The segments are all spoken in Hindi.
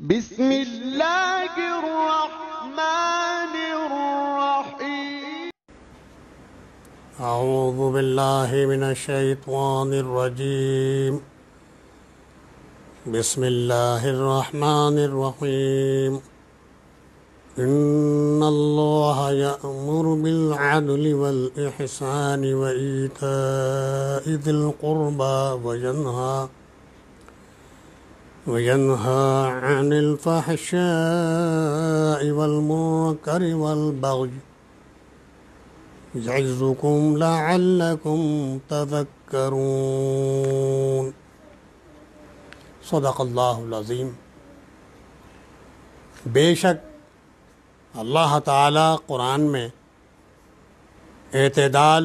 بسم الله الرحمن الرحيم أعوذ بالله من الشيطان الرجيم بسم الله الرحمن الرحيم إن الله يأمر بالعدل والإحسان وإيتاء ذي القربى وينهى وينهى عن الفحشاء والمنكر والبغي يعظكم لعلكم تذكرون صدق الله العظيم बेशक अल्लाह ताला क़ुरान में अतदाल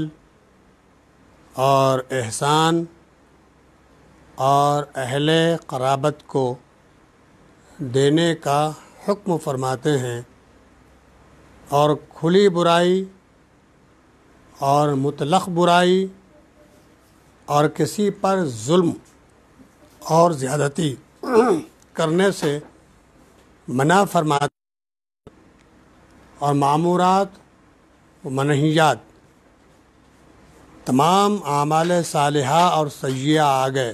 और एहसान और अहल कराबत को देने का हुक्म फरमाते हैं और खुली बुराई और मुतलक़ बुराई और किसी पर जुल्म और ज़्यादती करने से मना फरमाते और मामूरात मनहियात तमाम आमाल साल और सयाह आ गए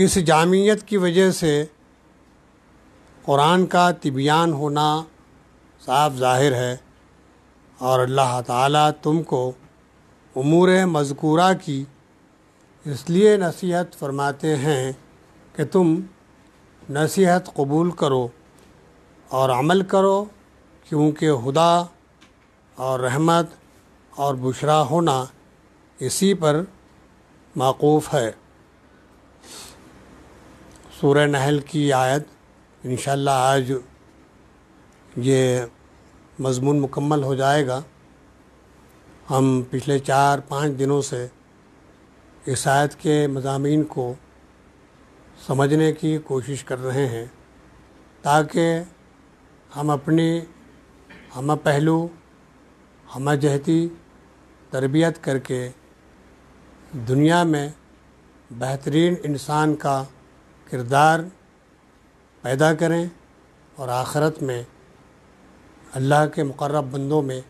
इस जामियत की वजह से कुरान का तिबियान होना साफ ज़ाहिर है और अल्लाह ताला तुमको उमूर मज़कूरा की इसलिए नसीहत फरमाते हैं कि तुम नसीहत कबूल करो और अमल करो क्योंकि हुदा और रहमत और बुशरा होना इसी पर मौक़ूफ़ है सूर्य नहल की आयत इन आज ये मजमून मुकम्मल हो जाएगा हम पिछले चार पाँच दिनों से इस आयत के मजामी को समझने की कोशिश कर रहे हैं ताकि हम अपनी हम पहलू हम जहती तरबियत करके दुनिया में बेहतरीन इंसान का किरदार पैदा करें और आखरत में अल्लाह के मुकर्रब बंदों में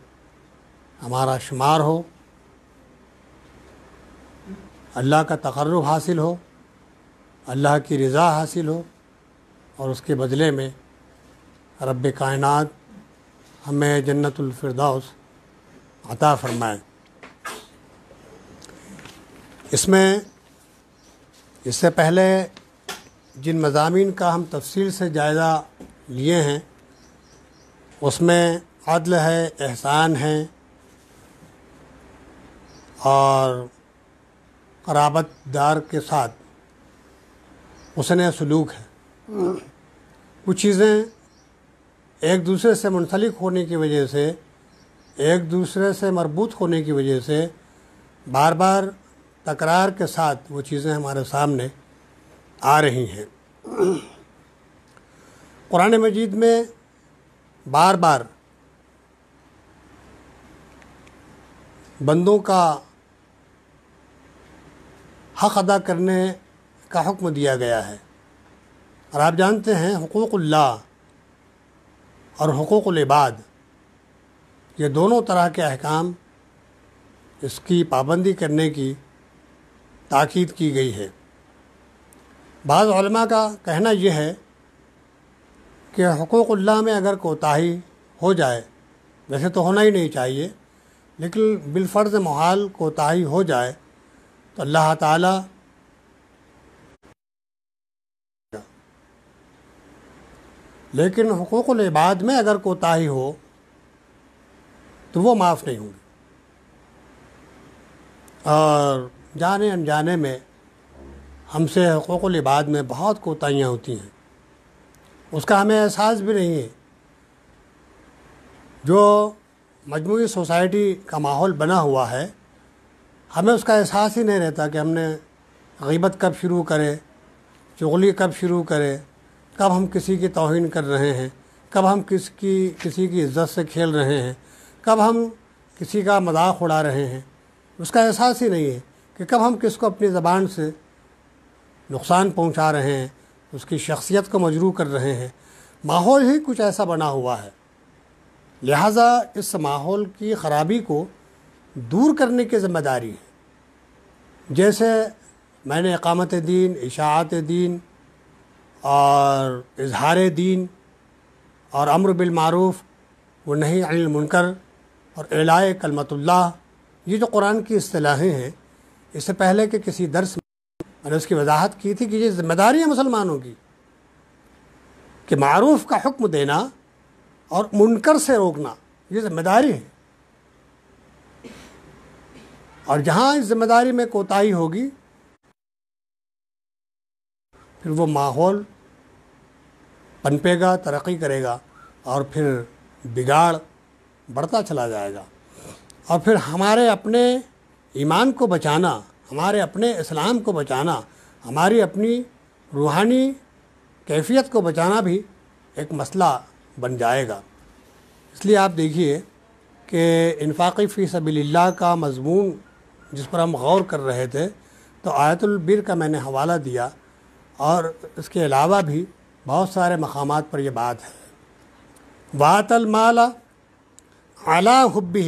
हमारा शुमार हो अल्लाह का तकर्रब हासिल हो अल्लाह की रज़ा हासिल हो और उसके बदले में रब कायनात हमें जन्नतफरदौस अता फ़रमाए इसमें इससे पहले जिन मजामी का हम तफसील से जायज़ा लिए हैं उसमें अदल है एहसान है और कराबतदार के साथ उसने सलूक है कुछ चीज़ें एक दूसरे से मुंसलिक होने की वजह से एक दूसरे से मरबूत होने की वजह से बार बार तकरार के साथ वो चीज़ें हमारे सामने आ रही हैं कुरान मजीद में बार बार बंदों का हक़ अदा करने का हुक्म दिया गया है और आप जानते हैं हकूक़ल्ला और हकूक़लबाद ये दोनों तरह के अहकाम इसकी पाबंदी करने की ताकीद की गई है बाज़ का कहना यह है कि हकूक़ल्ला में अगर कोताही हो जाए वैसे तो होना ही नहीं चाहिए लेकिन बिलफ़र्ज़ महाल कोताही हो जाए तो अल्लाह ताला लेकिन हकूक़ इबाद में अगर कोताही हो तो वो माफ़ नहीं होंगी और जाने अनजाने में हमसे हकूक़ल इबाद में बहुत कोताहियाँ होती हैं उसका हमें एहसास भी नहीं है जो मजमू सोसाइटी का माहौल बना हुआ है हमें उसका एहसास ही नहीं रहता कि हमने गीबत कब शुरू करें चुगली कब शुरू करें कब हम किसी की तोहन कर रहे हैं कब हम किसकी किसी की इज्जत से खेल रहे हैं कब हम किसी का मजाक उड़ा रहे हैं उसका एहसास ही नहीं है कि कब हम किसको अपनी ज़बान से नुकसान पहुंचा रहे हैं उसकी शख्सियत को मजरू कर रहे हैं माहौल ही कुछ ऐसा बना हुआ है लिहाजा इस माहौल की ख़राबी को दूर करने की ज़िम्मेदारी है जैसे मैंने इकामत दीन इशात दीन और इजहार दीन और अम्र बिलमूफ़ व नहीं अनिल मुनकर और एलाए कलमतुल्ला ये जो कुरान की असलाहें हैं इससे पहले के किसी दर्स मैंने उसकी वजाहत की थी कि ये जिम्मेदारी है मुसलमानों की कि मरूफ़ का हुक्म देना और मुनकर से रोकना ये जिम्मेदारी है और जहाँ इस जिम्मेदारी में कोताही होगी फिर वो माहौल पनपेगा तरक्की करेगा और फिर बिगाड़ बढ़ता चला जाएगा और फिर हमारे अपने ईमान को बचाना हमारे अपने इस्लाम को बचाना हमारी अपनी रूहानी कैफियत को बचाना भी एक मसला बन जाएगा इसलिए आप देखिए कि इनफाक़ी फ़ी सबील्ला का मजमून जिस पर हम गौर कर रहे थे तो आयतुलबिर का मैंने हवाला दिया और इसके अलावा भी बहुत सारे मकाम पर यह बात है वातलमाला अला हब्बी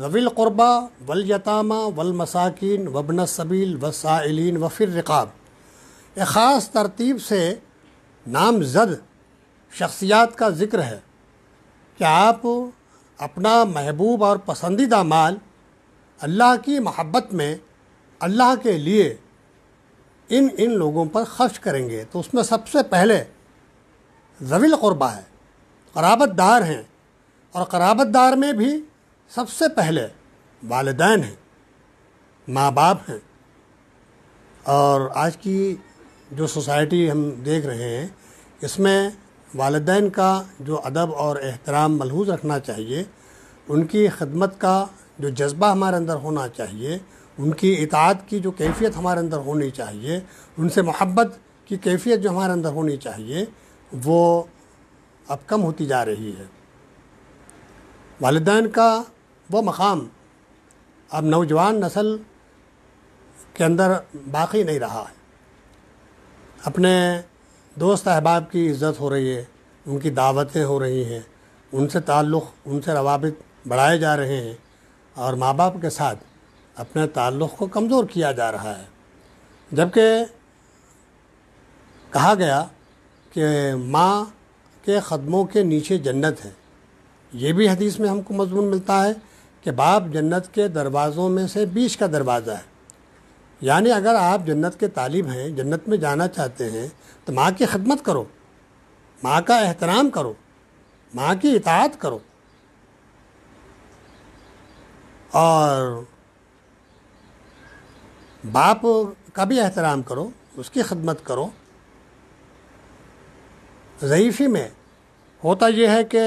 ज़विलक़ुरबा वलयतामा वलमसाकिन वबन सबील वसाइलिन वफिर रिकाब एक ख़ास तरतीब से नामजद शख्सियात का ज़िक्र है कि आप अपना महबूब और पसंदीदा माल अल्लाह की महब्बत में अल्लाह के लिए इन इन लोगों पर खर्च करेंगे तो उसमें सबसे पहले ज़विल क़ुरबा है कराबतदार हैं और कराबतदार में भी सबसे पहले वालदान हैं माँ बाप हैं और आज की जो सोसाइटी हम देख रहे हैं इसमें वालदेन का जो अदब और एहतराम मलहूज रखना चाहिए उनकी खदमत का जो जज्बा हमारे अंदर होना चाहिए उनकी इतात की जो कैफियत हमारे अंदर होनी चाहिए उनसे मोहब्बत की कैफियत जो हमारे अंदर होनी चाहिए वो अब कम होती जा रही है वालदान का वो मकाम अब नौजवान नस्ल के अंदर बाकी नहीं रहा है अपने दोस्त अहबाब की इज़्ज़त हो रही है उनकी दावतें हो रही हैं उनसे ताल्लुक़ उनसे रवाबित बढ़ाए जा रहे हैं और माँ बाप के साथ अपने ताल्लुक़ को कमज़ोर किया जा रहा है जबकि कहा गया कि माँ के ख़दमों के नीचे जन्नत है ये भी हदीस में हमको मजमून मिलता है कि बाप जन्नत के दरवाज़ों में से बीच का दरवाज़ा है यानी अगर आप जन्नत के तालिब हैं जन्नत में जाना चाहते हैं तो माँ की खदमत करो माँ का एहतराम करो माँ की इतात करो और बाप का भी एहतराम करो उसकी खदमत करो ज़यीफ़ी में होता यह है कि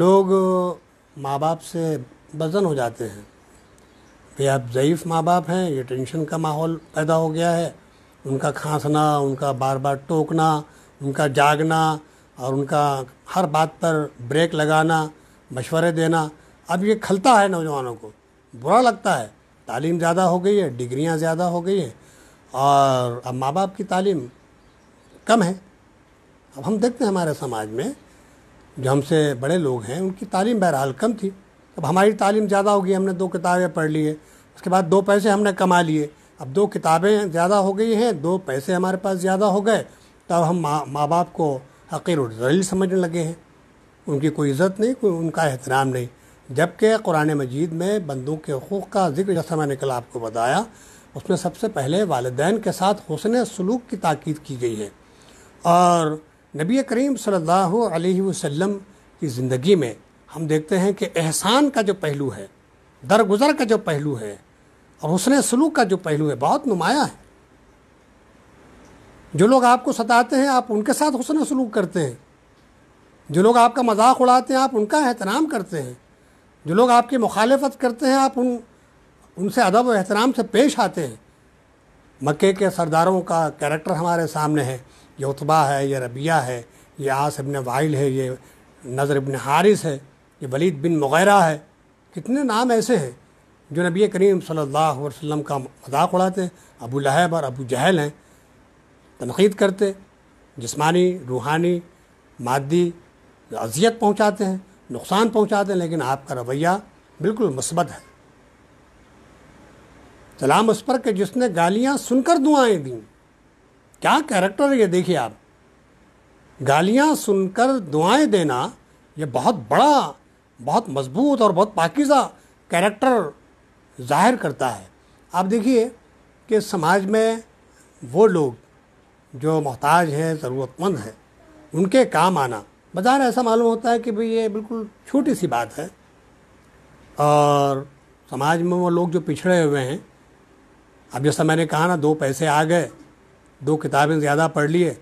लोग माँ बाप से वजन हो जाते हैं भाई आप ज़यीफ़ माँ बाप हैं ये टेंशन का माहौल पैदा हो गया है उनका खांसना उनका बार बार टोकना उनका जागना और उनका हर बात पर ब्रेक लगाना मशवरे देना अब ये खलता है नौजवानों को बुरा लगता है तालीम ज़्यादा हो गई है डिग्रियाँ ज़्यादा हो गई हैं और अब माँ बाप की तालीम कम है अब हम देखते हैं हमारे समाज में जो हमसे बड़े लोग हैं उनकी तालीम बहरहाल कम थी अब हमारी तालीम ज़्यादा होगी हमने दो किताबें पढ़ ली है उसके बाद दो पैसे हमने कमा लिए अब दो किताबें ज़्यादा हो गई हैं दो पैसे हमारे पास ज़्यादा हो गए तो हम माँ माँ बाप को हकीर और जलील समझने लगे हैं उनकी कोई इज़्ज़त नहीं कोई उनका एहतराम नहीं जबकि कुरान मजीद में बंदों के हकूक़ का जिक्र जैसा मैंने कल आपको बताया उसमें सबसे पहले वालदेन के साथ हुसन सलूक की ताकीद की गई है और नबी करीम सल्लल्लाहु अलैहि वसल्लम की ज़िंदगी में हम देखते हैं कि एहसान का जो पहलू है दरगुजर का जो पहलू है और हसन सलूक का जो पहलू है बहुत नुमाया है जो लोग आपको सताते हैं आप उनके साथ हसन सलूक करते हैं जो लोग आपका मजाक उड़ाते हैं आप उनका एहतराम करते हैं जो लोग आपकी मुखालफत करते हैं आप उन उनसे अदब और एहतराम से पेश आते हैं मक्के के सरदारों का कैरेक्टर हमारे सामने है ये उतबा है ये रबिया है ये आस इबन वाइल है ये नज़र इबन हारिस है ये वलीद बिन मुगैरा है कितने नाम ऐसे हैं जो नबी करीम सल्लल्लाहु अलैहि वसल्लम का मजाक उड़ाते अबू लहब और अबू जहल हैं तनकीद करते जिस्मानी रूहानी मादी अजियत पहुँचाते हैं नुकसान पहुँचाते हैं लेकिन आपका रवैया बिल्कुल मस्बत है सलाम उस पर कि जिसने गालियाँ सुनकर दुआएँ दी क्या कैरेक्टर है ये देखिए आप गालियाँ सुनकर दुआएं देना ये बहुत बड़ा बहुत मजबूत और बहुत पाकिजा कैरेक्टर जाहिर करता है आप देखिए कि समाज में वो लोग जो मोहताज हैं ज़रूरतमंद हैं उनके काम आना बाजार ऐसा मालूम होता है कि भाई ये बिल्कुल छोटी सी बात है और समाज में वो लोग जो पिछड़े हुए हैं अब जैसा मैंने कहा ना दो पैसे आ गए दो किताबें ज़्यादा पढ़ लिए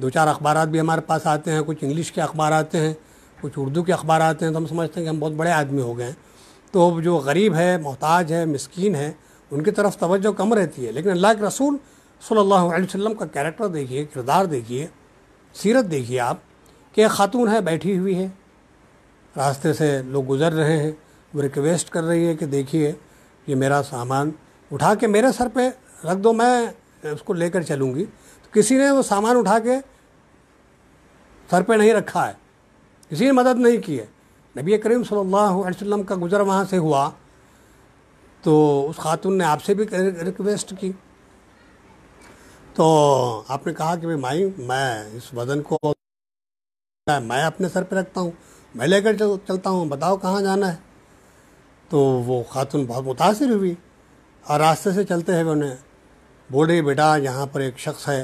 दो चार अखबार भी हमारे पास आते हैं कुछ इंग्लिश के अखबार आते हैं कुछ उर्दू के अखबार आते हैं तो हम समझते हैं कि हम बहुत बड़े आदमी हो गए हैं तो जो गरीब है मोहताज है मस्किन है उनकी तरफ तवज्जो कम रहती है लेकिन अल्लाह के रसूल सल्लल्लाहु अलैहि वसल्लम का कैरेक्टर देखिए किरदार देखिए सीरत देखिए आप कि एक खातून है बैठी हुई है रास्ते से लोग गुज़र रहे हैं वो रिक्वेस्ट कर रही है कि देखिए ये मेरा सामान उठा के मेरे सर पे रख दो मैं उसको लेकर चलूंगी तो किसी ने वो सामान उठा के सर पे नहीं रखा है किसी ने मदद नहीं की है नबी करीम सल्लल्लाहु अलैहि वसल्लम का गुज़र वहाँ से हुआ तो उस खातून ने आपसे भी रिक्वेस्ट की तो आपने कहा कि भाई माई मैं इस वज़न को मैं अपने सर पे रखता हूँ मैं लेकर चल, चलता हूँ बताओ कहाँ जाना है तो वो खातून बहुत मुतासर हुई और रास्ते से चलते हुए उन्हें बोले बेटा यहाँ पर एक शख्स है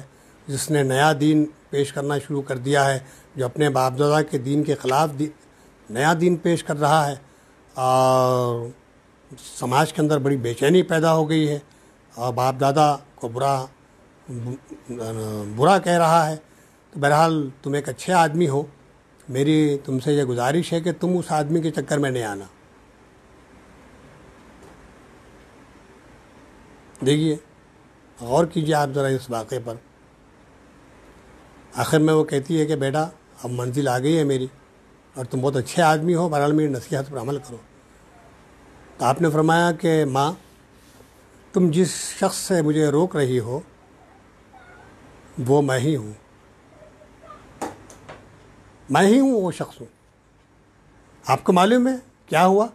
जिसने नया दीन पेश करना शुरू कर दिया है जो अपने बाप दादा के दीन के ख़िलाफ़ दी, नया दीन पेश कर रहा है और समाज के अंदर बड़ी बेचैनी पैदा हो गई है और बाप दादा को बुरा बुरा कह रहा है तो बहरहाल तुम एक अच्छे आदमी हो मेरी तुमसे ये गुजारिश है कि तुम उस आदमी के चक्कर में नहीं आना देखिए गौर कीजिए आप ज़रा इस वाक़े पर आखिर में वो कहती है कि बेटा अब मंजिल आ गई है मेरी और तुम बहुत अच्छे आदमी हो बहरहाल मेरी नसीहत पर अमल करो तो आपने फरमाया कि माँ तुम जिस शख्स से मुझे रोक रही हो वो मैं ही हूँ मैं ही हूँ वो शख्स हूँ आपको मालूम है क्या हुआ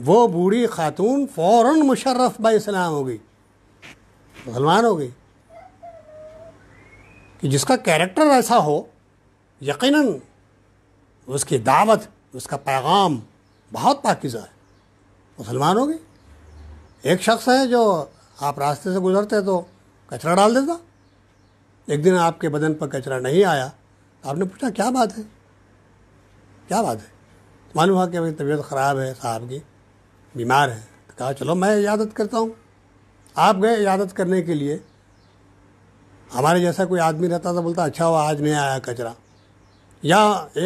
वो बूढ़ी खातून फ़ौर मुशर्रफ़ इस्लाम हो गई मुसलमान हो गई कि जिसका कैरेक्टर ऐसा हो यकीनन उसकी दावत उसका पैगाम बहुत पाकिजा है मुसलमान हो गई एक शख्स है जो आप रास्ते से गुजरते तो कचरा डाल देता एक दिन आपके बदन पर कचरा नहीं आया तो आपने पूछा क्या बात है क्या बात है तो मालूम हुआ कि मेरी तबीयत ख़राब है साहब की बीमार है तो कहा चलो मैं इजाज़त करता हूँ आप गए इजाज़त करने के लिए हमारे जैसा कोई आदमी रहता था बोलता अच्छा हुआ आज नहीं आया कचरा या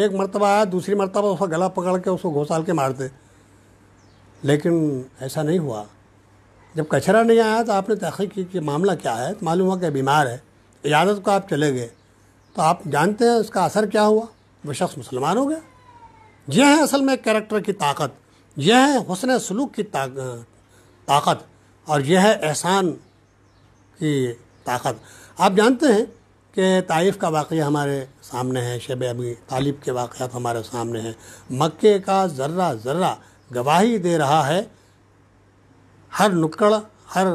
एक मरतबा आया दूसरी मरतबा उसका गला पकड़ के उसको घोसाल के मारते लेकिन ऐसा नहीं हुआ जब कचरा नहीं आया तो आपने तहकीक की कि मामला क्या है तो मालूम हुआ कि बीमार है इजाज़त को आप चले गए तो आप जानते हैं उसका असर क्या हुआ वो शख्स मुसलमान हो गया यह है असल में कैरेक्टर की ताकत यह है हसन सलूक की ताकत और यह है एहसान की ताकत आप जानते हैं कि ताइफ का वाक़ हमारे सामने है शब अबी तालिब के वाक़ हमारे सामने हैं मक्के का ज़र्रा ज़र्रा गवाही दे रहा है हर नुक्कड़ हर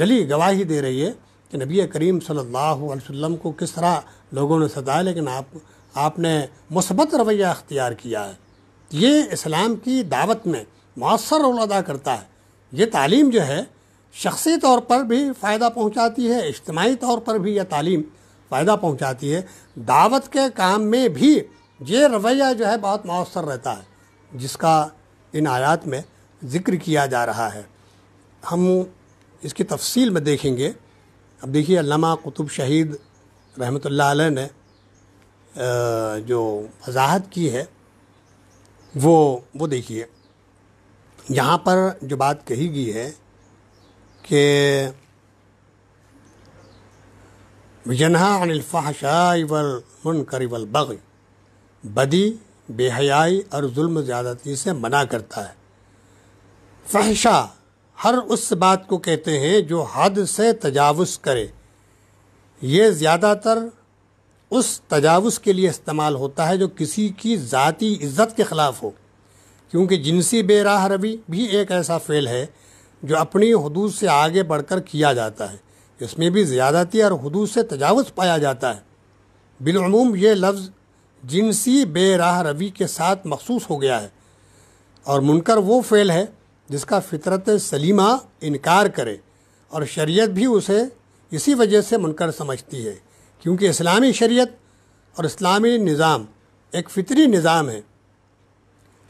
गली गवाही दे रही है कि नबी करीम सल्लल्लाहु अलैहि वसल्लम को किस तरह लोगों ने सताया लेकिन आप आपने मुसबत रवैया अख्तियार किया है ये इस्लाम की दावत में मौसर रोल अदा करता है ये तालीम जो है शख्सी तौर पर भी फ़ायदा पहुंचाती है इज्तमाही तौर पर भी यह तालीम फ़ायदा पहुंचाती है दावत के काम में भी ये रवैया जो है बहुत मौसर रहता है जिसका इन आयात में ज़िक्र किया जा रहा है हम इसकी तफसील में देखेंगे अब देखिए अल्लामा कुतुब शहीद रहमत ने जो वजाहत की है वो वो देखिए यहाँ पर जो बात कही गई है कि वजनहा अनिलफ़ाशाई वल मुनकर वल बग बदी बेहयाई और जुल्म ज़्यादती से मना करता है फहशा हर उस बात को कहते हैं जो हद से तजावज़ करे ये ज़्यादातर उस तजावज़ के लिए इस्तेमाल होता है जो किसी की ज़ाती इज़्ज़त के ख़िलाफ़ हो क्योंकि जिनसी बेराह रवि भी एक ऐसा फेल है जो अपनी हदूद से आगे बढ़कर किया जाता है इसमें भी ज़्यादाती और हदूद से तजावज़ पाया जाता है बिलूम ये लफ्ज़ जिनसी बेराह रवि के साथ मखसूस हो गया है और मुनकर वो फेल है जिसका फितरत सलीमा इनकार करे और शरीयत भी उसे इसी वजह से मुनकर समझती है क्योंकि इस्लामी शरीयत और इस्लामी निज़ाम एक फितरी निज़ाम है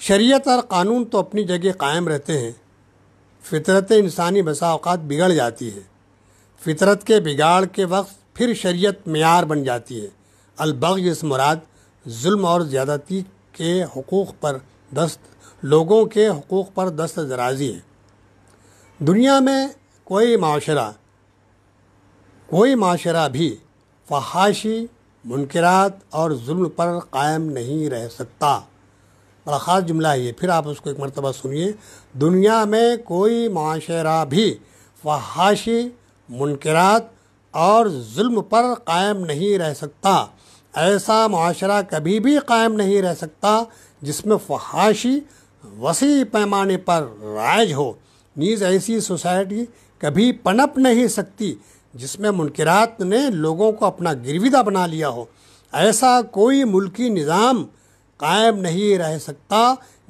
शरीयत और कानून तो अपनी जगह कायम रहते हैं फितरत इंसानी बसा बिगड़ जाती है फितरत के बिगाड़ के वक्त फिर शरीयत मैार बन जाती है अलबग इस मुराद जुल्म और ज़्यादती के हकूक़ पर दस्त लोगों के हकूक़ पर दस्त दराजी है दुनिया में कोई माशरा कोई माशरा भी फहाशी मुनकरात और जुल्म पर कायम नहीं रह सकता बड़ा ख़ास जुमला है ये फिर आप उसको एक मरतबा सुनिए दुनिया में कोई माशरा भी फहाशी मुनकरात और जुल्म पर कायम नहीं रह सकता ऐसा माशरा कभी भी कायम नहीं रह सकता जिसमें फहाशी वसी पैमाने पर राज हो नीज़ ऐसी सोसाइटी कभी पनप नहीं सकती जिसमें मुनकरात ने लोगों को अपना गिरविदा बना लिया हो ऐसा कोई मुल्की निज़ाम कायम नहीं रह सकता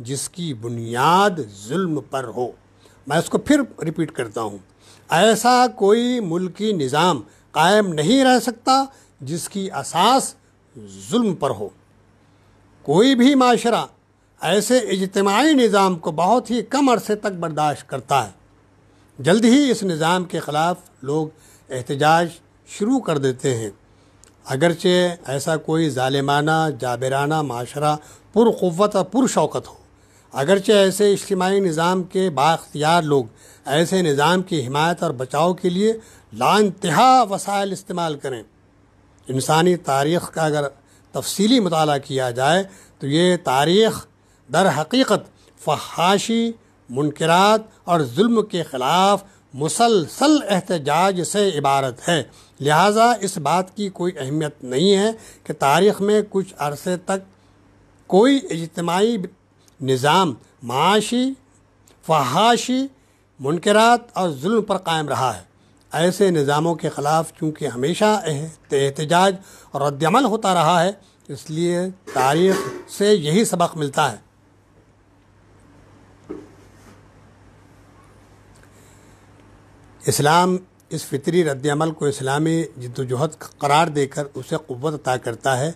जिसकी बुनियाद जुल्म पर हो मैं उसको फिर रिपीट करता हूँ ऐसा कोई मुल्की निज़ाम कायम नहीं रह सकता जिसकी असास जुल्म पर हो कोई भी माशरा ऐसे इजतमाही निज़ाम को बहुत ही कम अरसे तक बर्दाश्त करता है जल्द ही इस निज़ाम के ख़िलाफ़ लोग एहतजाज शुरू कर देते हैं अगरचे ऐसा कोई ालिमाना जाबराना माशरा पुरवत और पुरशत हो अगरचे ऐसे इज्तमाही निज़ाम के बाख्तियार लोग ऐसे निज़ाम की हिमायत और बचाव के लिए लानतहा वसायल इस्तेमाल करें इंसानी तारीख़ का अगर तफसली मताल किया जाए तो ये तारीख़ दर हकीकत फहाशी मुनकरात और जुल्म के ख़िलाफ़ मुसलसल एहतजाज से इबारत है लिहाजा इस बात की कोई अहमियत नहीं है कि तारीख़ में कुछ अरसे तक कोई इजतमाही निज़ाम माशी फहाशी मुनकरात और जुल्म पर कायम रहा है ऐसे निज़ामों के ख़िलाफ़ चूँकि हमेशा एहतजाज और रद्दमल होता रहा है इसलिए तारीख़ से यही सबक मिलता है इस्लाम इस फितरी रद्दमल को इस्लामी जदोजहद करार देकर उसे क़वत अता करता है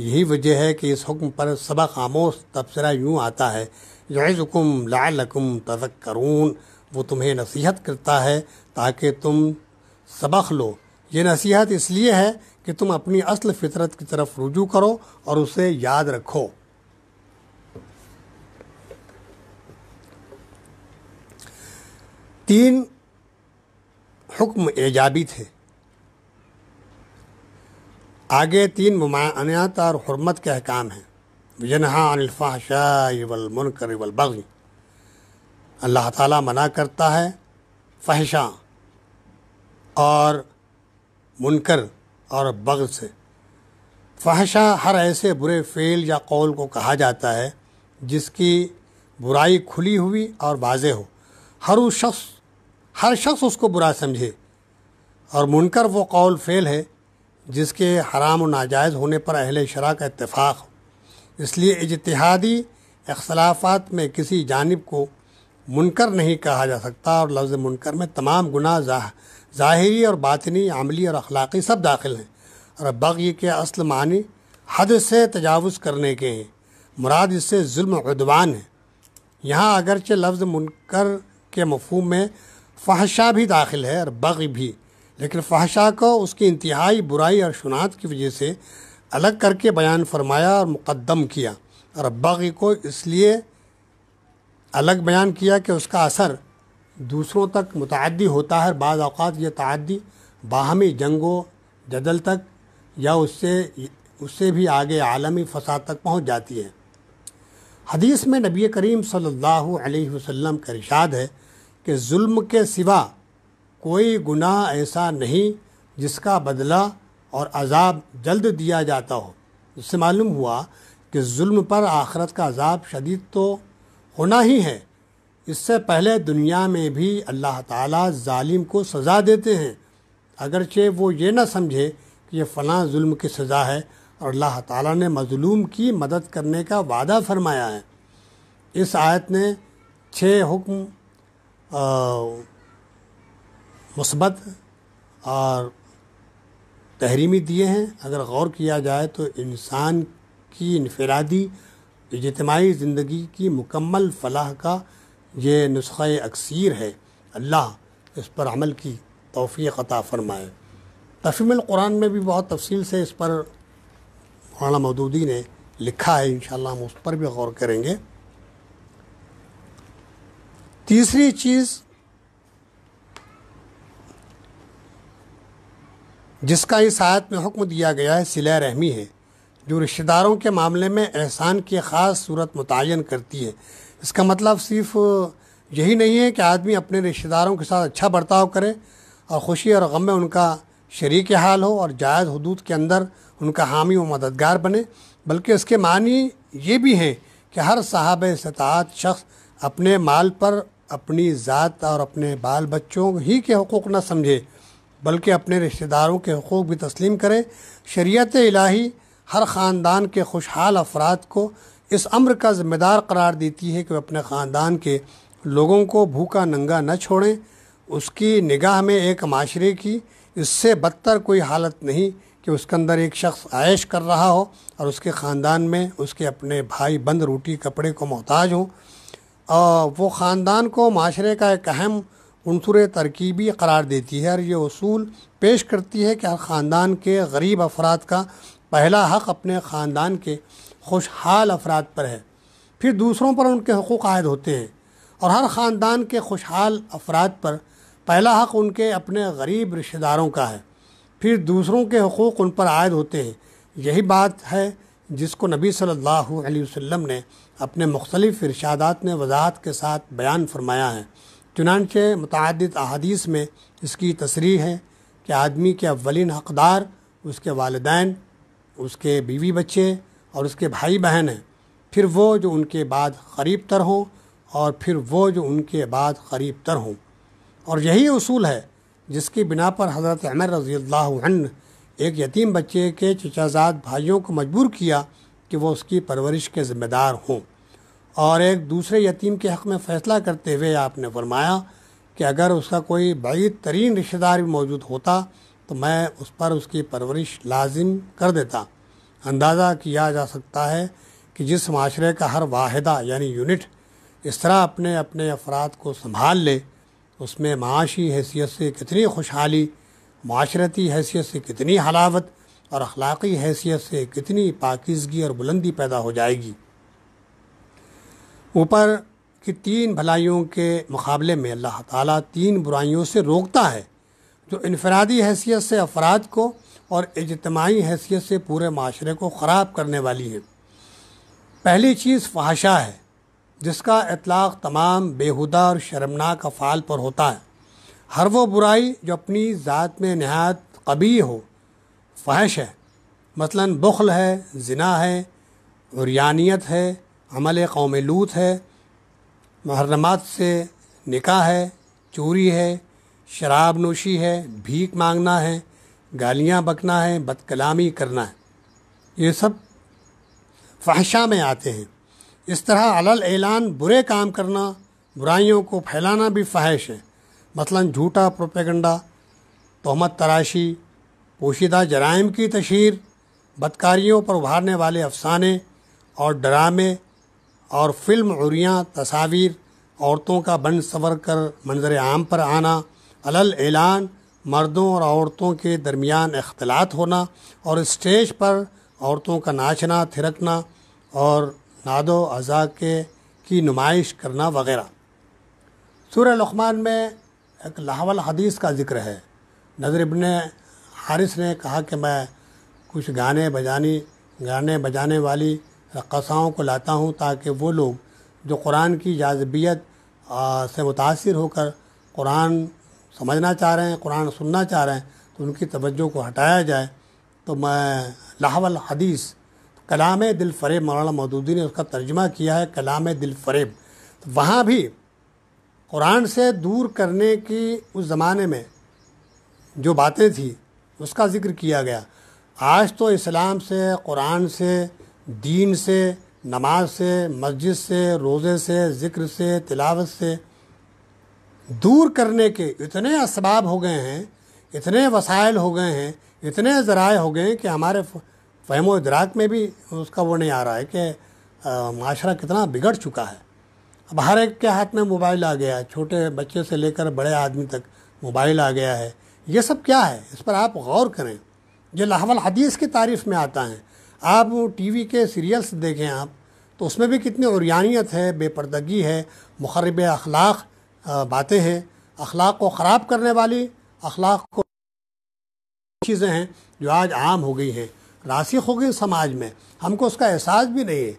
यही वजह है कि इस हुक्म पर सबा खामोश तबसरा यूँ आता है लाकुम लालकुम करून वो तुम्हें नसीहत करता है ताकि तुम सबक लो ये नसीहत इसलिए है कि तुम अपनी असल फितरत की तरफ रुजू करो और उसे याद रखो तीन हुक्म एजाबी थे आगे तीन ममानियात और हरमत के अहकाम हैं जनहा अनफ़ाशावलमनकर वलबग अल्लाह ताला मना करता है फहशा और मुनकर और बग से फहशा हर ऐसे बुरे फेल या कौल को कहा जाता है जिसकी बुराई खुली हुई और वाज हो हर उस शख्स हर शख्स उसको बुरा समझे और मुनकर वो कौल फेल है जिसके हराम और नाजायज़ होने पर अहल शरा का इतफ़ाक़ हो इसलिए इजतहादी अख्तलाफात में किसी जानब को मुनकर नहीं कहा जा सकता और लफ्ज़ मुनकर में तमाम गुना ज़ाहरी और बातनी अमली और अखलाक़ी सब दाखिल हैं और बगी के असल मानी हद से तजावज़ करने के हैं मुराद इससे जुल्म है यहाँ अगरचे लफ्ज़ मुनकर के मफहम में फ़हशा भी दाखिल है और बग भी लेकिन फ़हशा को उसकी इंतहाई बुराई और शुनात की वजह से अलग करके बयान फरमाया और मुक़दम किया और बग को इसलिए अलग बयान किया कि उसका असर दूसरों तक मुतदी होता है बाज़ अवत यह तदी बाहमी जंगों जदल तक या उससे उससे भी आगे आलमी फसाद तक पहुँच जाती है हदीस में नबी करीम सल्लल्लाहु अलैहि वसल्लम का इरशाद है कि जुल्म के सिवा कोई गुनाह ऐसा नहीं जिसका बदला और अजाब जल्द दिया जाता हो इससे मालूम हुआ कि जुल्म पर आखरत का अजाब शदीद तो होना ही है इससे पहले दुनिया में भी अल्लाह ताला जालिम को सज़ा देते हैं अगरचे वो ये ना समझे कि ये फ़लाँ जुल्म की सज़ा है और अल्लाह ताला ने मज़लूम की मदद करने का वादा फरमाया है इस आयत ने छः हुक्म मुस्बत और तहरीमी दिए हैं अगर गौर किया जाए तो इंसान की इनफरादी इजतमाही ज़िंदगी की मुकम्मल फलाह का ये नुस्ख़ा अक्सर है अल्लाह इस पर अमल की तोफ़ी अता फ़रमाए कुरान में भी बहुत तफसील से इस पर मौलाना मदूदी ने लिखा है इन हम उस पर भी गौर करेंगे तीसरी चीज़ जिसका इस आयत में हुक्म दिया गया है सिला रहमी है जो रिश्तेदारों के मामले में एहसान की ख़ास सूरत मुतन करती है इसका मतलब सिर्फ यही नहीं है कि आदमी अपने रिश्तेदारों के साथ अच्छा बर्ताव करे और ख़ुशी और गम में उनका शरीक हाल हो और जायज़ हदूद के अंदर उनका हामी व मददगार बने बल्कि इसके मानी ये भी हैं कि हर साहब सतात शख्स अपने माल पर अपनी ज़ात और अपने बाल बच्चों ही के हकूक़ न समझे बल्कि अपने रिश्तेदारों के हकूक़ भी तस्लीम करे शरीत इलाही हर ख़ानदान के खुशहाल अफराद को इस अम्र का ज़िम्मेदार करार देती है कि वह अपने ख़ानदान के लोगों को भूखा नंगा न छोड़ें उसकी निगाह में एक माशरे की इससे बदतर कोई हालत नहीं कि उसके अंदर एक शख्स आयश कर रहा हो और उसके ख़ानदान में उसके अपने भाई बंद रोटी कपड़े को मोहताज हों वो ख़ानदान को माशरे का एक अहम अनसर तरकीबी करार देती है और ये असूल पेश करती है कि हर ख़ानदान के गरीब अफराद का पहला हक़ अपने ख़ानदान के खुशहाल अफराद पर है फिर दूसरों पर उनके हकूक़ आयद होते हैं और हर ख़ानदान के खुशहाल अफराद पर पहला हक़ उनके अपने गरीब रिश्तेदारों का है फिर दूसरों के हकूक़ उन पर आयद होते हैं यही बात है जिसको नबी सल्लल्लाहु अलैहि वसल्लम ने अपने मुख्तलिफ इरशादात में वजाहत के साथ बयान फरमाया है चुनानचे मतद अहादीस में इसकी तसरी है कि आदमी के अवलिन हकदार उसके वालदान उसके बीवी बच्चे और उसके भाई बहन हैं फिर वो जो उनके बाद करीब तर हों और फिर वो जो उनके बाद करीब तर हों और यही असूल है जिसकी बिना पर हज़रत अमर रज़ी अल्लाह एक यतीम बच्चे के चचाजाद भाइयों को मजबूर किया कि वो उसकी परवरिश के ज़िम्मेदार हों और एक दूसरे यतीम के हक़ में फ़ैसला करते हुए आपने फरमाया कि अगर उसका कोई बैद तरीन रिश्तेदार भी मौजूद होता तो मैं उस पर उसकी परवरिश लाजिम कर देता अंदाज़ा किया जा सकता है कि जिस माशरे का हर वाहिदा यानी यूनिट इस तरह अपने अपने अफराद को संभाल ले उसमें माशी हैसियत से कितनी खुशहाली माशरती हैसियत से कितनी हलावत और अखलाक़ी हैसियत से कितनी पाकिजगी और बुलंदी पैदा हो जाएगी ऊपर कि तीन भलाइयों के मुकाबले में अल्लाह ताला तीन बुराइयों से रोकता है जो इनफरादी हैसियत से अफराद को और इजतमाही हैसियत से पूरे माशरे को ख़राब करने वाली है पहली चीज़ फाशा है जिसका इतलाक़ तमाम बेहुदा और शर्मनाक अफ़ाल पर होता है हर वो बुराई जो अपनी ज़ात में नहायत कबी हो फाहश है मसलन बुखल है जना है उरियानियत है अमल कौम लूत है महरमात से निकाह है चोरी है शराब नोशी है भीख मांगना है गालियाँ बकना है बदकलामी करना है ये सब फहशा में आते हैं इस तरह अलल ऐलान बुरे काम करना बुराइयों को फैलाना भी फहश है मसलन झूठा प्रोपेगंडा तोहमत तराशी पोशीदा जराइम की तशहर बदकारियों पर उभारने वाले अफसाने और ड्रामे और फिल्म उरियाँ तस्वीर औरतों का बन सवर कर मंजर आम पर आना अलल ऐलान मर्दों और औरतों के दरमियान अख्तलात होना और स्टेज पर औरतों का नाचना थिरकना और नादो अज़ा के की नुमाइश करना वगैरह सूर्य लकमान में एक लाहवल हदीस का जिक्र है नजर इबन हारिस ने कहा कि मैं कुछ गाने बजानी गाने बजाने वाली कसाओं को लाता हूँ ताकि वो लोग जो कुरान की जाजबियत से मुतासर होकर कुरान समझना चाह रहे हैं कुरान सुनना चाह रहे हैं तो उनकी तवज्जो को हटाया जाए तो मैं लाहवल हदीस कलाम दिल फरेब मौलाना मदूदी ने उसका तर्जमा किया है कलाम दिल फरेब तो वहाँ भी कुरान से दूर करने की उस ज़माने में जो बातें थी उसका जिक्र किया गया आज तो इस्लाम से कुरान से दीन से नमाज से मस्जिद से रोज़े से ज़िक्र से तिलावत से दूर करने के इतने इसबाब हो गए हैं इतने वसाइल हो गए हैं इतने ज़राए हो गए हैं कि हमारे फहमो इदराक में भी उसका वो नहीं आ रहा है कि माशरा कितना बिगड़ चुका है अब हर एक के हाथ में मोबाइल आ गया है छोटे बच्चे से लेकर बड़े आदमी तक मोबाइल आ गया है ये सब क्या है इस पर आप गौर करें जो लाहवल हदीस की तारीफ़ में आता है आप टीवी के सीरियल्स देखें आप तो उसमें भी कितनी औरियानियत है बेपर्दगी है मुखरब अखलाक बातें हैं अखलाक को ख़राब करने वाली अखलाक को चीज़ें हैं जो आज आम हो गई हैं रासिक हो गई समाज में हमको उसका एहसास भी नहीं है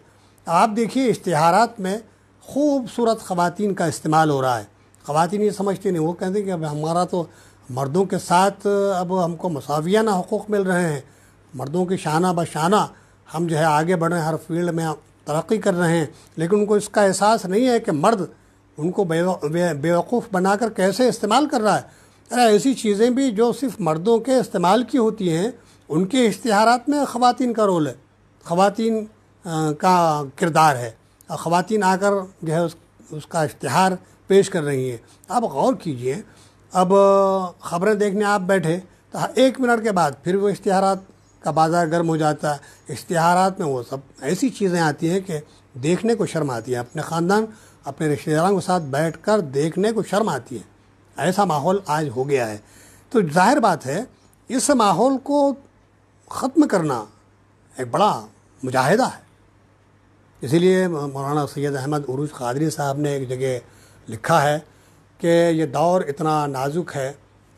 आप देखिए इश्तहारात में खूबसूरत ख़वान का इस्तेमाल हो रहा है ख़वान ये समझती नहीं वो कहते हैं कि अब हमारा तो मर्दों के साथ अब हमको मसाविया हकूक़ मिल रहे हैं मर्दों की शाना बशाना हम जो है आगे बढ़ रहे हैं हर फील्ड में तरक्की कर रहे हैं लेकिन उनको इसका एहसास नहीं है कि मर्द उनको बेवकूफ़ बनाकर कैसे इस्तेमाल कर रहा है अरे ऐसी चीज़ें भी जो सिर्फ मर्दों के इस्तेमाल की होती हैं उनके इश्तहार में ख़वान का रोल है ख़वान का किरदार है और ख़वान आकर जो है उस, उसका इश्तहार पेश कर रही हैं आप गौर कीजिए अब ख़बरें देखने आप बैठे तो एक मिनट के बाद फिर वो इश्तहार का बाज़ार गर्म हो जाता है इश्तहारात में वो सब ऐसी चीज़ें आती हैं कि देखने को शर्म आती है अपने ख़ानदान अपने रिश्तेदारों के साथ बैठ कर देखने को शर्म आती है ऐसा माहौल आज हो गया है तो जाहिर बात है इस माहौल को ख़त्म करना एक बड़ा मुजाहिदा है इसीलिए मौलाना सैद अहमद उरूज कादरी साहब ने एक जगह लिखा है कि ये दौर इतना नाजुक है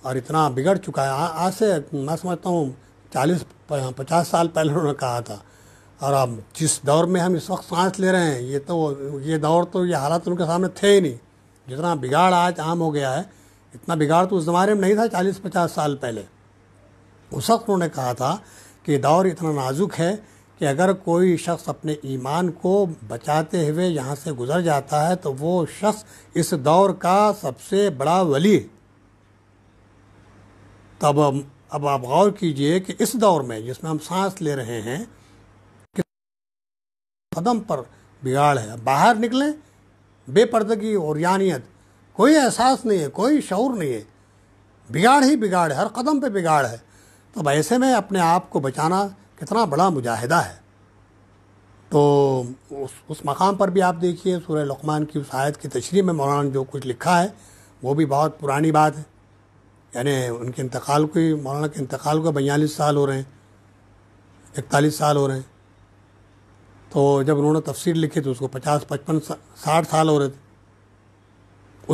और इतना बिगड़ चुका है आज से मैं समझता हूँ चालीस पचास साल पहले उन्होंने कहा था और अब जिस दौर में हम इस वक्त सांस ले रहे हैं ये तो ये दौर तो ये हालात तो उनके सामने थे ही नहीं जितना बिगाड़ आज आम हो गया है इतना बिगाड़ तो उस ज़माने में नहीं था चालीस पचास साल पहले उस वक्त उन्होंने कहा था कि दौर इतना नाजुक है कि अगर कोई शख्स अपने ईमान को बचाते हुए यहाँ से गुज़र जाता है तो वो शख्स इस दौर का सबसे बड़ा वली तब अब आप गौर कीजिए कि इस दौर में जिसमें हम सांस ले रहे हैं कदम पर बिगाड़ है बाहर निकलें बेपर्दगी और यानियत कोई एहसास नहीं है कोई शौर नहीं है बिगाड़ ही बिगाड़ है हर कदम पे बिगाड़ है तो ऐसे में अपने आप को बचाना कितना बड़ा मुजाहिदा है तो उस उस मकाम पर भी आप देखिए सूर्य लकमान की उस आयत की तशरी में मौलाना जो कुछ लिखा है वो भी बहुत पुरानी बात है यानी उनके इंतकाल को ही मौलाना के इंतकाल को बयालीस साल हो रहे हैं इकतालीस साल हो रहे हैं तो जब उन्होंने तफसीर लिखी तो उसको पचास पचपन साठ साल हो रहे थे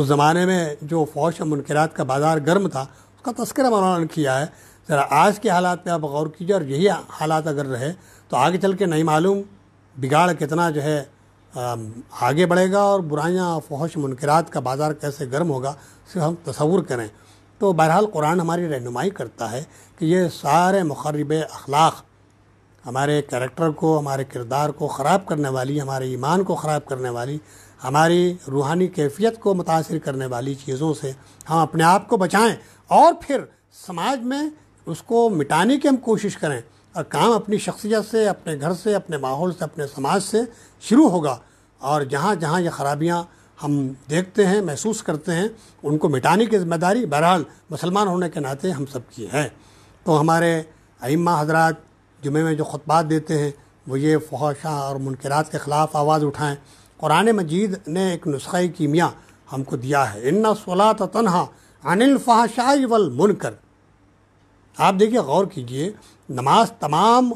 उस ज़माने में जो फौज और मुनकरात का बाज़ार गर्म था उसका तस्करा मौलाना ने किया है ज़रा आज के हालात पर आप गौर कीजिए और यही हालात अगर रहे तो आगे चल के नहीं मालूम बिगाड़ कितना जो है आगे बढ़ेगा और बुराइयाँ फौश मुनकरात का बाज़ार कैसे गर्म होगा सिर्फ हम तस्वूर करें तो बहरहाल कुरान हमारी रहनुमाई करता है कि ये सारे मखरब अखलाक हमारे करेक्टर को हमारे किरदार को ख़राब करने वाली हमारे ईमान को ख़राब करने वाली हमारी रूहानी कैफियत को मुतासर करने वाली चीज़ों से हम अपने आप को बचाएं और फिर समाज में उसको मिटाने की हम कोशिश करें और काम अपनी शख्सियत से अपने घर से अपने माहौल से अपने समाज से शुरू होगा और जहाँ जहाँ ये खराबियाँ हम देखते हैं महसूस करते हैं उनको मिटाने की जिम्मेदारी बहरहाल मुसलमान होने के नाते हम सब की है तो हमारे अम्मा हजरात जुमे में जो खुतबात देते हैं वो ये फहशा और मुनकरात के ख़िलाफ़ आवाज़ उठाएँ कुरान मजीद ने एक नुस्खे की मियाँ हमको दिया है इन्ना सलात तनहा अनिल फहशाई वल मुनकर आप देखिए गौर कीजिए नमाज तमाम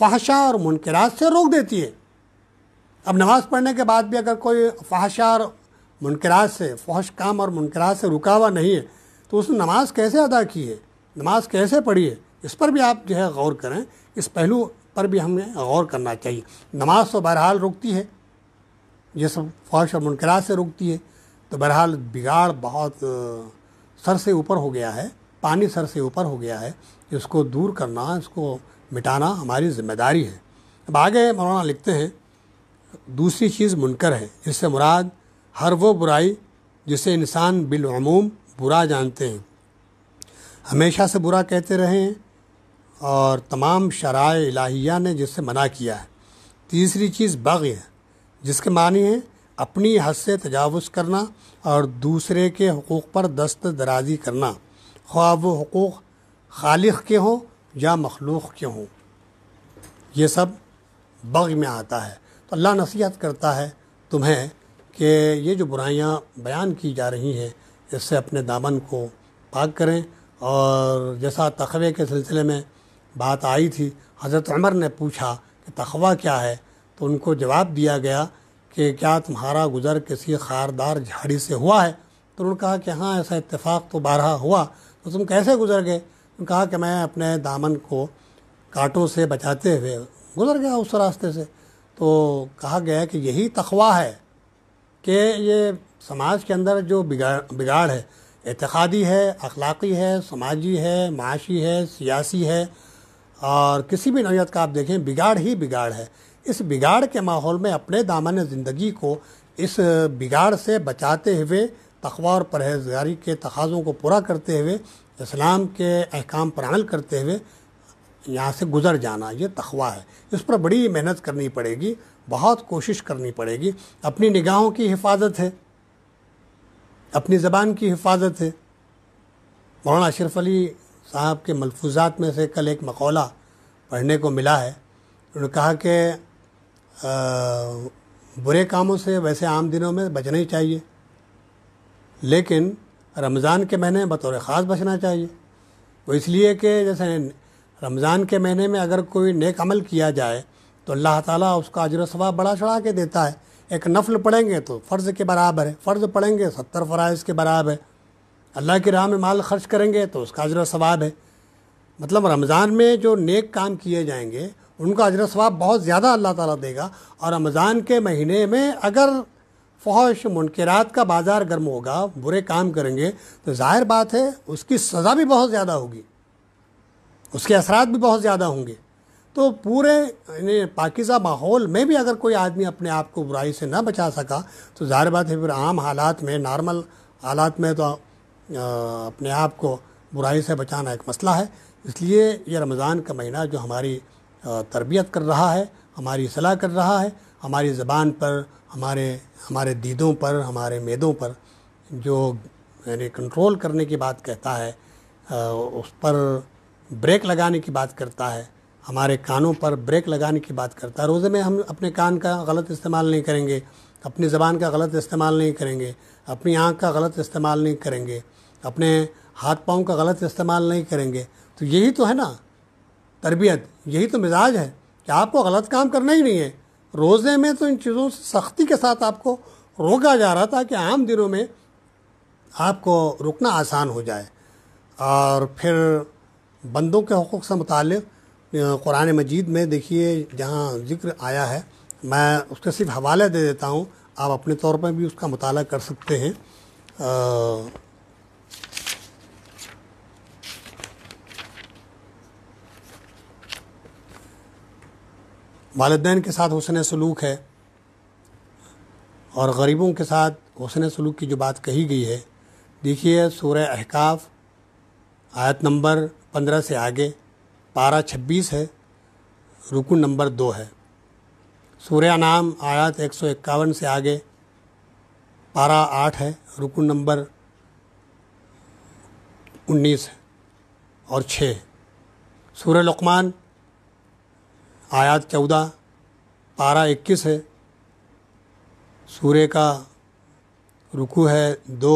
फहशा और मुनकरात से रोक देती है अब नमाज़ पढ़ने के बाद भी अगर कोई फाशा और मुनकराज से फौश काम और मुनकराज से रुका हुआ नहीं है तो उसने नमाज़ कैसे अदा की है नमाज कैसे पढ़ी है इस पर भी आप जो है गौर करें इस पहलू पर भी हमें गौर करना चाहिए नमाज तो बहरहाल रुकती है ये सब फौश और मुनकराज से रुकती है तो बहरहाल बिगाड़ बहुत सर से ऊपर हो गया है पानी सर से ऊपर हो गया है इसको दूर करना इसको मिटाना हमारी जिम्मेदारी है अब आगे मौलाना लिखते हैं दूसरी चीज़ मुनकर है जिससे मुराद हर वो बुराई जिसे इंसान बिलूम बुरा जानते हैं हमेशा से बुरा कहते रहे हैं और तमाम शराय इलाहिया ने जिससे मना किया है तीसरी चीज़ बग है जिसके मानी है अपनी हद से तजावज़ करना और दूसरे के हकूक़ पर दस्त दराजी करना ख्वाब व हकूक़ खालिक के हों या मखलूक के हों ये सब बग में आता है तो अल्लाह नसीहत करता है तुम्हें कि ये जो बुराइयाँ बयान की जा रही हैं इससे अपने दामन को पाक करें और जैसा तखबे के सिलसिले में बात आई थी हज़रत अमर ने पूछा कि तखबा क्या है तो उनको जवाब दिया गया कि क्या तुम्हारा गुज़र किसी खारदार झाड़ी से हुआ है तो उन्होंने कहा कि हाँ ऐसा इतफ़ाक़ तो बारहा हुआ तो तुम कैसे गुज़र गए उन्होंने कहा कि मैं अपने दामन को कांटों से बचाते हुए गुज़र गया उस रास्ते से तो कहा गया कि यही तखवा है कि ये समाज के अंदर जो बिगाड़ बिगाड़ है एतखादी है अखलाक़ी है समाजी है माशी है सियासी है और किसी भी नौीयत का आप देखें बिगाड़ ही बिगाड़ है इस बिगाड़ के माहौल में अपने दामन ज़िंदगी को इस बिगाड़ से बचाते हुए तखवा और परहेजगारी के तकाज़ों को पूरा करते हुए इस्लाम के अहकाम पर अमल करते हुए यहाँ से गुज़र जाना ये तखवा है इस पर बड़ी मेहनत करनी पड़ेगी बहुत कोशिश करनी पड़ेगी अपनी निगाहों की हिफाजत है अपनी ज़बान की हिफाजत है मौलाना अशरफ अली साहब के मलफूजात में से कल एक मकौला पढ़ने को मिला है उन्होंने कहा कि बुरे कामों से वैसे आम दिनों में बचना ही चाहिए लेकिन रमज़ान के महीने बतौर ख़ास बचना चाहिए वो इसलिए कि जैसे रमज़ान के महीने में अगर कोई नेक अमल किया जाए तो अल्लाह ताला उसका अजर सवाब बड़ा चढ़ा के देता है एक नफल पढ़ेंगे तो फ़र्ज़ के बराबर है फ़र्ज़ पढ़ेंगे सत्तर फ़राइज़ के बराबर है अल्लाह की राह में माल खर्च करेंगे तो उसका अजर सवाब है मतलब रमज़ान में जो नेक काम किए जाएंगे उनका अजर सवाब बहुत ज़्यादा अल्लाह ताला देगा और रमज़ान के महीने में अगर फौश मुनकरात का बाज़ार गर्म होगा बुरे काम करेंगे तो ज़ाहिर बात है उसकी सज़ा भी बहुत ज़्यादा होगी उसके असरात भी बहुत ज़्यादा होंगे तो पूरे पाकिज़ा माहौल में भी अगर कोई आदमी अपने आप को बुराई से ना बचा सका तो ज़ाहिर बात है फिर आम हालात में नॉर्मल हालात में तो अपने आप को बुराई से बचाना एक मसला है इसलिए ये रमज़ान का महीना जो हमारी तरबियत कर रहा है हमारी सलाह कर रहा है हमारी ज़बान पर हमारे हमारे दीदों पर हमारे मैदों पर जो यानी कंट्रोल करने की बात कहता है उस पर ब्रेक लगाने की बात करता है हमारे कानों पर ब्रेक लगाने की बात करता है रोज़े में हम अपने कान का गलत इस्तेमाल नहीं करेंगे अपनी ज़बान का गलत इस्तेमाल नहीं करेंगे अपनी आँख का गलत इस्तेमाल नहीं करेंगे अपने हाथ पाँव का गलत इस्तेमाल नहीं करेंगे तो यही तो है ना तरबियत यही तो मिजाज है कि आपको गलत काम करना ही नहीं है रोज़े में तो इन चीज़ों से सख्ती के साथ आपको रोका जा रहा था कि आम दिनों में आपको रुकना आसान हो जाए और फिर बंदों के हकूक़ से मुतल कुरान मजीद में देखिए जहाँ जिक्र आया है मैं उसके सिर्फ हवाले दे देता हूँ आप अपने तौर पर भी उसका मुताल कर सकते हैं आ, वालदेन के साथ हुसन सलूक है और गरीबों के साथ हुसन सलूक की जो बात कही गई है देखिए सूर्य अहकाफ़ आयत नंबर पंद्रह से आगे पारा छब्बीस है रुकू नंबर दो है सूर्या नाम आयात एक सौ इक्यावन से आगे पारा आठ है रुकू नंबर उन्नीस है और छः सूर्य लकमान आयात चौदह पारा इक्कीस है सूर्य का रुकू है दो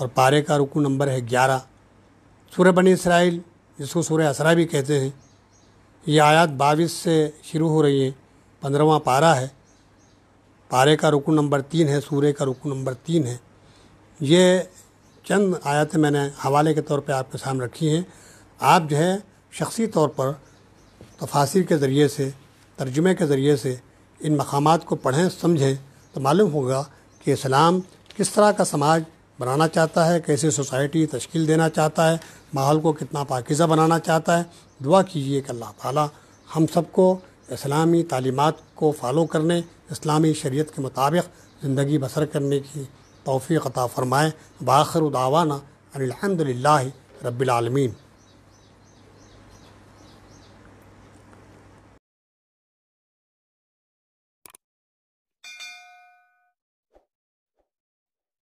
और पारे का रुकू नंबर है ग्यारह सूर्य बनी इसराइल जिसको सूर्य असरा भी कहते हैं ये आयात बाईस से शुरू हो रही है पंद्रहवा पारा है पारे का रुकू नंबर तीन है सूर्य का रुकू नंबर तीन है ये चंद आयतें मैंने हवाले के तौर पे आपके सामने रखी हैं आप जो है शख्सी तौर पर तफासिर के ज़रिए से तर्जुमे के ज़रिए से इन मकाम को पढ़ें समझें तो मालूम होगा कि इस्लाम किस तरह का समाज बनाना चाहता है कैसे सोसाइटी तश्कील देना चाहता है माहौल को कितना पाकिज़ा बनाना चाहता है दुआ कीजिए कि अल्लाह ताला हम सबको इस्लामी तालीमत को फॉलो करने इस्लामी शरीयत के मुताबिक ज़िंदगी बसर करने की तोफ़ी अता फ़रमाएँ बाखर उदावाना अनिलहमदिल्ला रबालमीन